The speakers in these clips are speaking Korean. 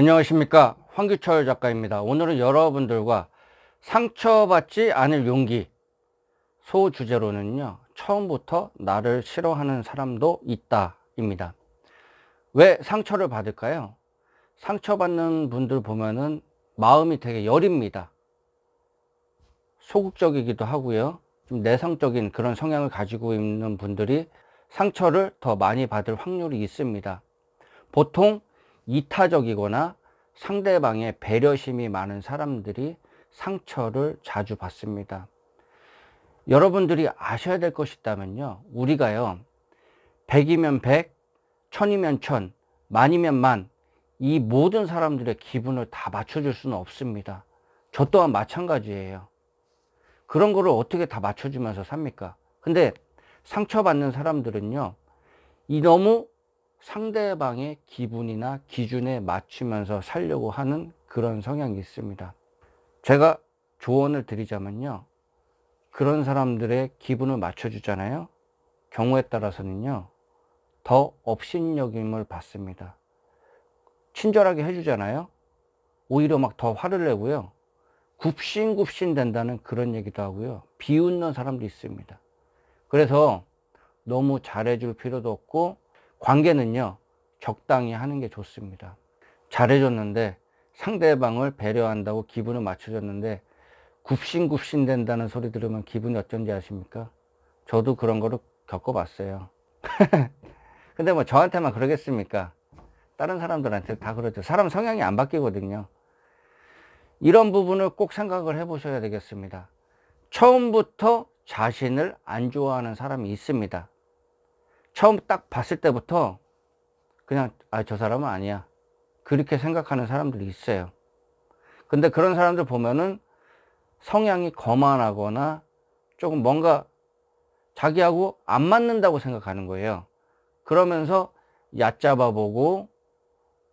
안녕하십니까 황규철 작가입니다 오늘은 여러분들과 상처받지 않을 용기 소주제로는요 처음부터 나를 싫어하는 사람도 있다 입니다 왜 상처를 받을까요 상처받는 분들 보면은 마음이 되게 여립니다 소극적이기도 하고요 좀 내성적인 그런 성향을 가지고 있는 분들이 상처를 더 많이 받을 확률이 있습니다 보통 이타적이거나 상대방의 배려심이 많은 사람들이 상처를 자주 받습니다. 여러분들이 아셔야 될 것이 있다면요. 우리가요. 100이면 100, 1000이면 1000, 만이면 만, 이 모든 사람들의 기분을 다 맞춰줄 수는 없습니다. 저 또한 마찬가지예요. 그런 거를 어떻게 다 맞춰주면서 삽니까? 근데 상처받는 사람들은요, 이 너무 상대방의 기분이나 기준에 맞추면서 살려고 하는 그런 성향이 있습니다. 제가 조언을 드리자면요. 그런 사람들의 기분을 맞춰주잖아요. 경우에 따라서는요. 더 업신여김을 받습니다. 친절하게 해주잖아요. 오히려 막 더 화를 내고요. 굽신굽신 된다는 그런 얘기도 하고요. 비웃는 사람도 있습니다. 그래서 너무 잘해줄 필요도 없고 관계는요, 적당히 하는 게 좋습니다. 잘해줬는데 상대방을 배려한다고 기분을 맞춰줬는데 굽신굽신 된다는 소리 들으면 기분이 어쩐지 아십니까? 저도 그런 거를 겪어봤어요. 근데 뭐 저한테만 그러겠습니까? 다른 사람들한테 다그러죠 사람 성향이 안 바뀌거든요. 이런 부분을 꼭 생각을 해보셔야 되겠습니다. 처음부터 자신을 안 좋아하는 사람이 있습니다. 처음 딱 봤을 때부터 그냥 아 저 사람은 아니야 그렇게 생각하는 사람들이 있어요 근데 그런 사람들 보면은 성향이 거만하거나 조금 뭔가 자기하고 안 맞는다고 생각하는 거예요 그러면서 얕잡아 보고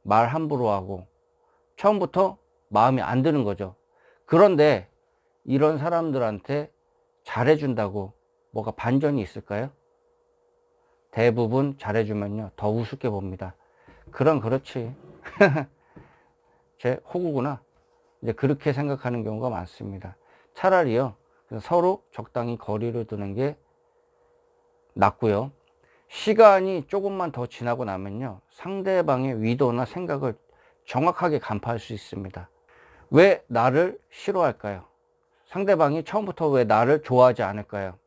말 함부로 하고 처음부터 마음이 안 드는 거죠 그런데 이런 사람들한테 잘해준다고 뭐가 반전이 있을까요? 대부분 잘해주면요 더 우습게 봅니다 그런 그렇지 제 호구구나 이제 그렇게 생각하는 경우가 많습니다 차라리요 서로 적당히 거리를 두는 게 낫고요 시간이 조금만 더 지나고 나면요 상대방의 위도나 생각을 정확하게 간파할 수 있습니다 왜 나를 싫어할까요? 상대방이 처음부터 왜 나를 좋아하지 않을까요?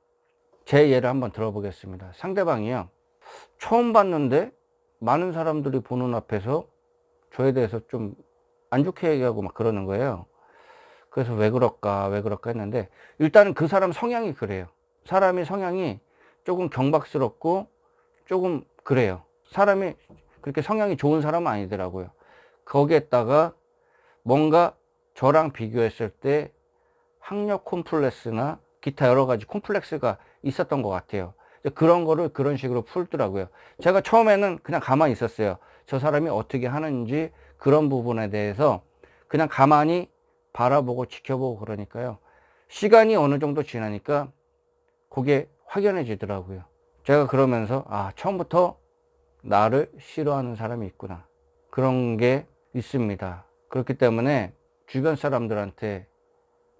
제 예를 한번 들어보겠습니다 상대방이요 처음 봤는데 많은 사람들이 보는 앞에서 저에 대해서 좀 안 좋게 얘기하고 막 그러는 거예요. 그래서 왜 그럴까, 왜 그럴까 했는데 일단은 그 사람 성향이 그래요. 사람의 성향이 조금 경박스럽고 조금 그래요. 사람이 그렇게 성향이 좋은 사람은 아니더라고요. 거기에다가 뭔가 저랑 비교했을 때 학력 콤플렉스나 기타 여러 가지 콤플렉스가 있었던 것 같아요. 그런 거를 그런 식으로 풀더라고요. 제가 처음에는 그냥 가만히 있었어요. 저 사람이 어떻게 하는지 그런 부분에 대해서 그냥 가만히 바라보고 지켜보고 그러니까요. 시간이 어느 정도 지나니까 그게 확연해지더라고요. 제가 그러면서 아 처음부터 나를 싫어하는 사람이 있구나 그런 게 있습니다. 그렇기 때문에 주변 사람들한테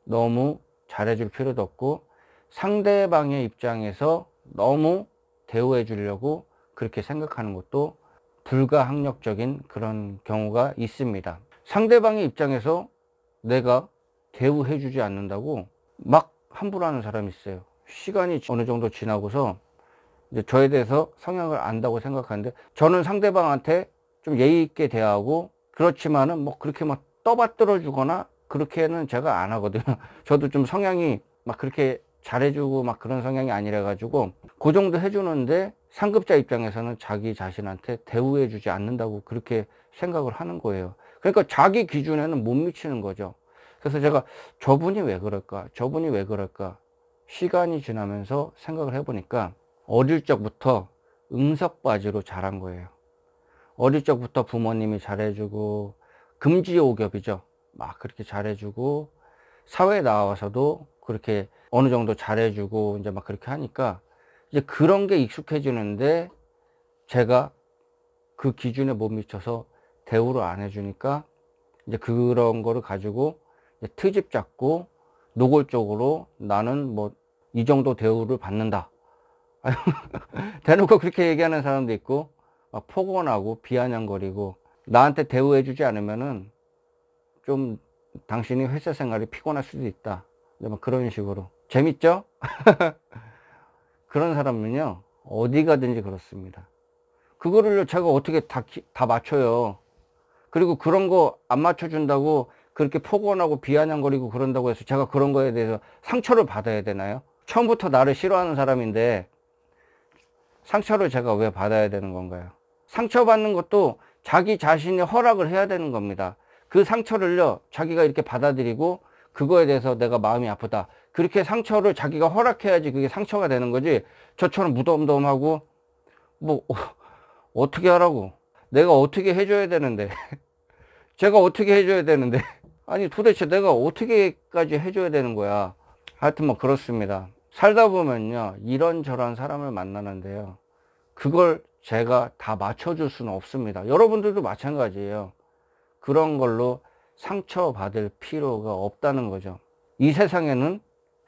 너무 잘해줄 필요도 없고 상대방의 입장에서 너무 대우해 주려고 그렇게 생각하는 것도 불가항력적인 그런 경우가 있습니다. 상대방의 입장에서 내가 대우해 주지 않는다고 막 함부로 하는 사람이 있어요. 시간이 어느 정도 지나고서 이제 저에 대해서 성향을 안다고 생각하는데 저는 상대방한테 좀 예의 있게 대하고 그렇지만은 뭐 그렇게 막 떠받들어 주거나 그렇게는 제가 안 하거든요. 저도 좀 성향이 막 그렇게 잘해주고 막 그런 성향이 아니라가지고 그 정도 해주는데 상급자 입장에서는 자기 자신한테 대우해주지 않는다고 그렇게 생각을 하는 거예요. 그러니까 자기 기준에는 못 미치는 거죠. 그래서 제가 저분이 왜 그럴까? 저분이 왜 그럴까? 시간이 지나면서 생각을 해보니까 어릴 적부터 응석바지로 자란 거예요. 어릴 적부터 부모님이 잘해주고 금지오겹이죠. 막 그렇게 잘해주고 사회에 나와서도 그렇게 어느 정도 잘해주고 이제 막 그렇게 하니까 이제 그런 게 익숙해지는데 제가 그 기준에 못 미쳐서 대우를 안 해주니까 이제 그런 거를 가지고 트집 잡고 노골적으로 나는 뭐 이 정도 대우를 받는다. 대놓고 그렇게 얘기하는 사람도 있고 막 폭언하고 비아냥거리고 나한테 대우해주지 않으면은 좀 당신이 회사 생활이 피곤할 수도 있다. 뭐 그런 식으로 재밌죠? 그런 사람은요 어디 가든지 그렇습니다 그거를 제가 어떻게 다, 다 맞춰요 그리고 그런 거 안 맞춰준다고 그렇게 폭언하고 비아냥거리고 그런다고 해서 제가 그런 거에 대해서 상처를 받아야 되나요? 처음부터 나를 싫어하는 사람인데 상처를 제가 왜 받아야 되는 건가요? 상처받는 것도 자기 자신이 허락을 해야 되는 겁니다. 그 상처를요, 자기가 이렇게 받아들이고 그거에 대해서 내가 마음이 아프다. 그렇게 상처를 자기가 허락해야지 그게 상처가 되는 거지. 저처럼 무덤덤하고 뭐 어, 떻게 하라고. 내가 어떻게 해줘야 되는데. 제가 어떻게 해줘야 되는데. 아니 도대체 내가 어떻게까지 해줘야 되는 거야. 하여튼 뭐 그렇습니다. 살다 보면요. 이런저런 사람을 만나는데요. 그걸 제가 다 맞춰줄 수는 없습니다. 여러분들도 마찬가지예요. 그런 걸로 상처받을 필요가 없다는 거죠. 이 세상에는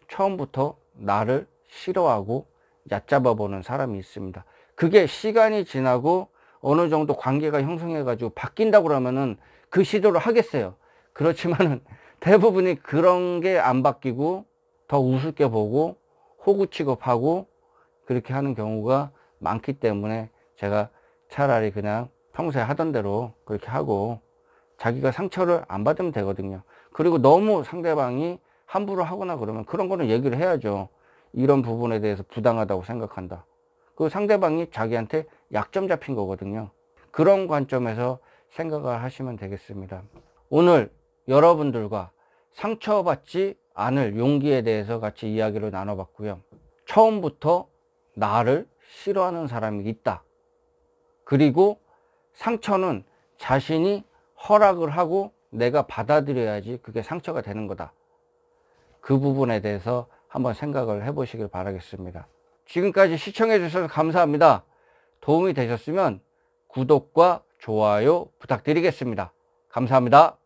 처음부터 나를 싫어하고 얕잡아 보는 사람이 있습니다. 그게 시간이 지나고 어느 정도 관계가 형성해가지고 바뀐다고 그러면은 그 시도를 하겠어요. 그렇지만은 대부분이 그런 게 안 바뀌고 더 우습게 보고 호구 취급하고 그렇게 하는 경우가 많기 때문에 제가 차라리 그냥 평소에 하던 대로 그렇게 하고 자기가 상처를 안 받으면 되거든요. 그리고 너무 상대방이 함부로 하거나 그러면 그런 거는 얘기를 해야죠. 이런 부분에 대해서 부당하다고 생각한다. 그 상대방이 자기한테 약점 잡힌 거거든요. 그런 관점에서 생각을 하시면 되겠습니다. 오늘 여러분들과 상처받지 않을 용기에 대해서 같이 이야기를 나눠봤고요. 처음부터 나를 싫어하는 사람이 있다. 그리고 상처는 자신이 허락을 하고 내가 받아들여야지 그게 상처가 되는 거다. 그 부분에 대해서 한번 생각을 해보시길 바라겠습니다. 지금까지 시청해 주셔서 감사합니다. 도움이 되셨으면 구독과 좋아요 부탁드리겠습니다. 감사합니다.